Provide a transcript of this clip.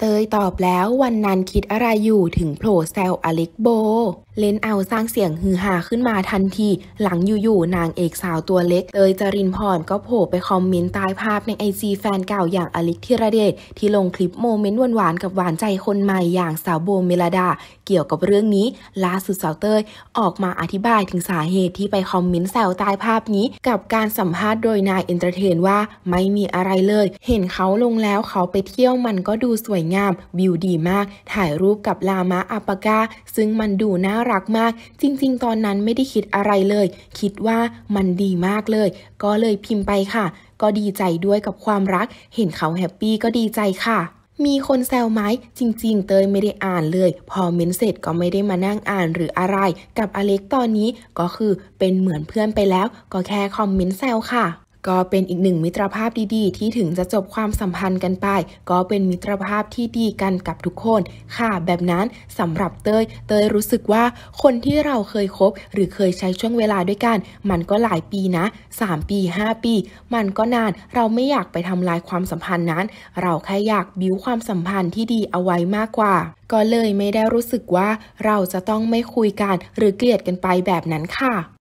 เตยตอบแล้ววันนั้นคิดอะไรอยู่ถึงโผล่แซวอเล็กโบเลนเอาสร้างเสียงฮือฮาขึ้นมาทันที หลังอยู่ๆนางเอกสาวตัวเล็ก เตยจรินพรก็โผล่ไปคอมเมนต์ใต้ภาพในไอจีแฟนเก่าอย่างอเล็กธีรเดช ที่ลงคลิปโมเมนต์หวานๆกับหวานใจคนใหม่อย่างสาวโบเมลดา เกี่ยวกับเรื่องนี้ล่าสุดสาวเตยออกมาอธิบายถึงสาเหตุที่ไปคอมเมนต์แซวใต้ภาพนี้กับการสัมภาษณ์โดยนายเอนเตอร์เทนว่าไม่มีอะไรเลย เห็นเขาลงแล้วเขาไปเที่ยวมันก็ดูสวยงามวิวดีมาก ถ่ายรูปกับลามะอัปกา ซึ่งมันดูน่ารักมาก จริง ๆ ตอนนั้นไม่ได้คิดอะไรเลย คิดว่ามันดีมากเลย ก็เลยพิมพ์ไปค่ะ ก็ดีใจด้วยกับความรัก เห็นเขาแฮปปี้ก็ดีใจค่ะ มีคนแซวไหมจริงๆ เตยไม่ได้อ่านเลย พอเม้นเสร็จก็ไม่ได้มานั่งอ่านหรืออะไร กับอเล็กตอนนี้ก็คือเป็นเหมือนเพื่อนไปแล้วก็แค่คอมเมนต์แซวค่ะก็เป็นอีกหนึ่งมิตรภาพดีๆ ที่ถึงจะจบความสัมพันธ์กันไป ก็เป็นมิตรภาพที่ดีกันกับทุกคน ค่ะ แบบนั้นสำหรับเตยเตยรู้สึกว่าคนที่เราเคยคบ หรือเคยใช้ช่วงเวลาด้วยกัน มันก็หลายปีนะ 3 ปี 5 ปี มันก็นานเราไม่อยากไปทำลายความสัมพันธ์นั้น เราแค่อยากบิ้วความสัมพันธ์ที่ดีเอาไว้มากกว่า ก็เลยไม่ได้รู้สึกว่า เราจะต้องไม่คุยกันหรือเกลียดกันไปแบบนั้นค่ะ